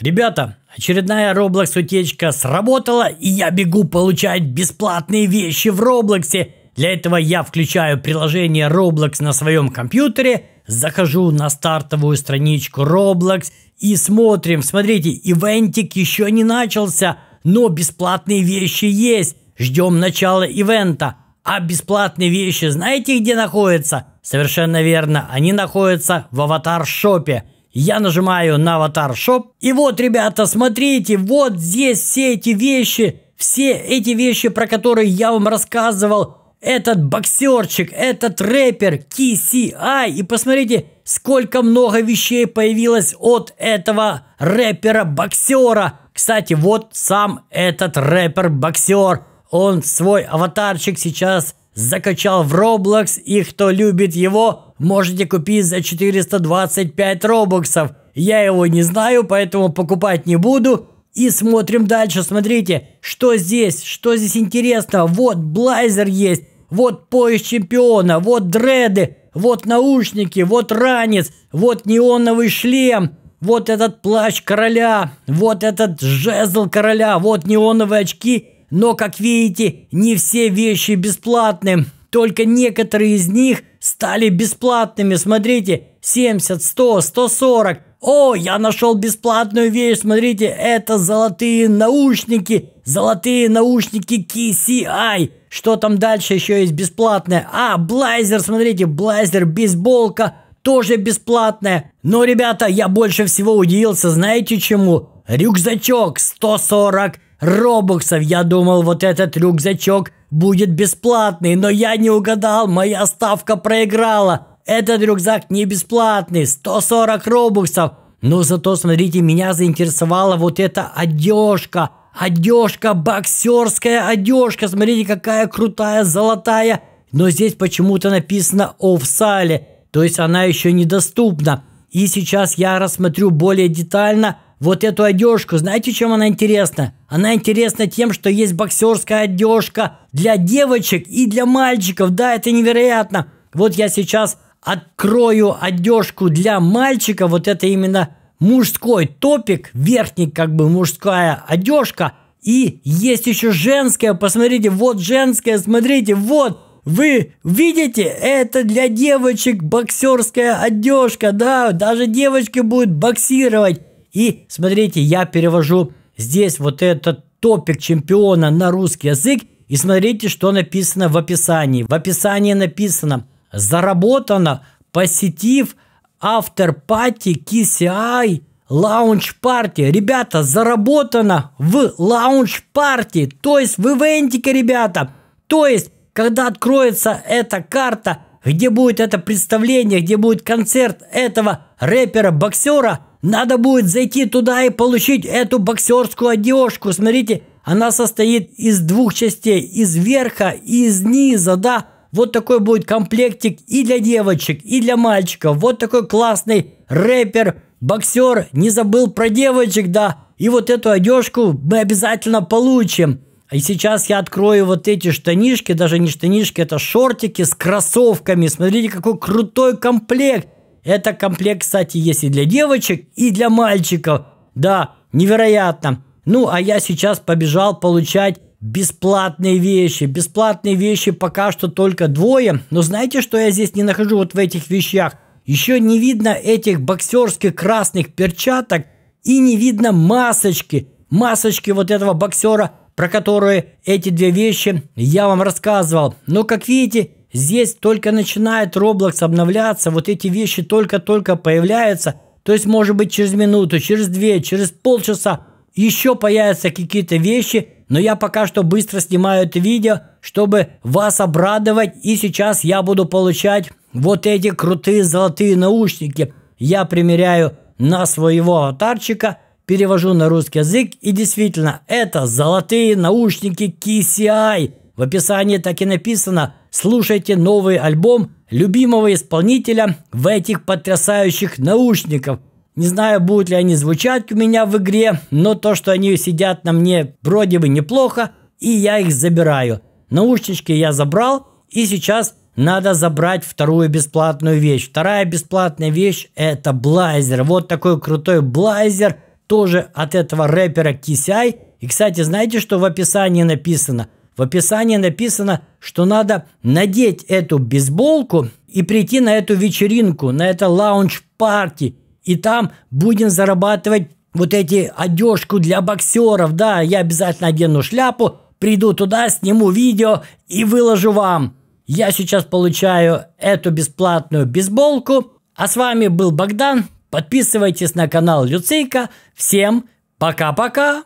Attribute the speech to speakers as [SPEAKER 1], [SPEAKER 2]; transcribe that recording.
[SPEAKER 1] Ребята, очередная Roblox утечка сработала, и я бегу получать бесплатные вещи в Роблоксе. Для этого я включаю приложение Roblox на своем компьютере, захожу на стартовую страничку Roblox и смотрим. Смотрите, ивентик еще не начался, но бесплатные вещи есть. Ждем начала ивента. А бесплатные вещи знаете где находятся? Совершенно верно, они находятся в аватар-шопе. Я нажимаю на аватар Shop. И вот, ребята, смотрите, вот здесь все эти вещи, все эти вещи, про которые я вам рассказывал, этот боксерчик, этот рэпер KCI. И посмотрите, сколько много вещей появилось от этого рэпера-боксера. Кстати, вот сам этот рэпер-боксер – он свой аватарчик сейчас закачал в Roblox, и кто любит его, можете купить за 425 робоксов. Я его не знаю, поэтому покупать не буду. И смотрим дальше, смотрите, что здесь, что здесь интересно. Вот Блайзер есть, вот пояс чемпиона, вот дреды, вот наушники, вот ранец, вот неоновый шлем, вот этот плащ короля, вот этот жезл короля, вот неоновые очки но, как видите, не все вещи бесплатны. Только некоторые из них стали бесплатными. Смотрите, 70, 100, 140. О, я нашел бесплатную вещь. Смотрите, это золотые наушники. Золотые наушники KCI. Что там дальше еще есть бесплатное? А, блайзер, смотрите, блайзер, бейсболка тоже бесплатная. Но, ребята, я больше всего удивился, знаете чему? Рюкзачок 140 робоксов. Я думал, вот этот рюкзачок будет бесплатный, но я не угадал, моя ставка проиграла. Этот рюкзак не бесплатный, 140 робоксов. Но зато, смотрите, меня заинтересовала вот эта одежка. Одежка, боксерская одежка. Смотрите, какая крутая, золотая. Но здесь почему-то написано о «Офсале», то есть она еще недоступна. И сейчас я рассмотрю более детально – вот эту одежку, знаете, чем она интересна? Она интересна тем, что есть боксерская одежка для девочек и для мальчиков. Да, это невероятно. Вот я сейчас открою одежку для мальчика. Вот это именно мужской топик, верхний как бы мужская одежка. И есть еще женская. Посмотрите, вот женская, смотрите, вот. Вы видите, это для девочек боксерская одежка, да, даже девочки будут боксировать. И смотрите, я перевожу здесь вот этот топик чемпиона на русский язык. И смотрите, что написано в описании. В описании написано «Заработано, посетив автор-пати KCI лаунч-парти. Ребята, заработано в лаунч-парти, то есть в ивентике, ребята. То есть, когда откроется эта карта, где будет это представление, где будет концерт этого рэпера-боксера – надо будет зайти туда и получить эту боксерскую одежку. Смотрите, она состоит из двух частей, из верха и из низа, да. Вот такой будет комплектик и для девочек, и для мальчиков. Вот такой классный рэпер, боксер, не забыл про девочек, да. И вот эту одежку мы обязательно получим. И сейчас я открою вот эти штанишки, даже не штанишки, это шортики с кроссовками. Смотрите, какой крутой комплект. Это комплект, кстати, есть и для девочек, и для мальчиков. Да, невероятно. Ну, а я сейчас побежал получать бесплатные вещи. Бесплатные вещи пока что только двое. Но знаете, что я здесь не нахожу вот в этих вещах? Еще не видно этих боксерских красных перчаток и не видно масочки. Масочки вот этого боксера, про которые эти две вещи я вам рассказывал. Но, как видите, Здесь только начинает Roblox обновляться, вот эти вещи только-только появляются. То есть, может быть, через минуту, через две, через полчаса еще появятся какие-то вещи, но я пока что быстро снимаю это видео, чтобы вас обрадовать. И сейчас я буду получать вот эти крутые золотые наушники. Я примеряю на своего аватарчика, перевожу на русский язык. И действительно, это золотые наушники KCI. В описании так и написано – слушайте новый альбом любимого исполнителя в этих потрясающих наушников. Не знаю, будут ли они звучать у меня в игре, но то, что они сидят на мне вроде бы неплохо, и я их забираю. Наушнички я забрал, и сейчас надо забрать вторую бесплатную вещь. Вторая бесплатная вещь – это блайзер. Вот такой крутой блайзер, тоже от этого рэпера Кисяй. И, кстати, знаете, что в описании написано – в описании написано, что надо надеть эту бейсболку и прийти на эту вечеринку, на это лаунч-парти. И там будем зарабатывать вот эти одежку для боксеров. Да, я обязательно одену шляпу, приду туда, сниму видео и выложу вам. Я сейчас получаю эту бесплатную бейсболку. А с вами был Богдан. Подписывайтесь на канал Люцейка. Всем пока-пока!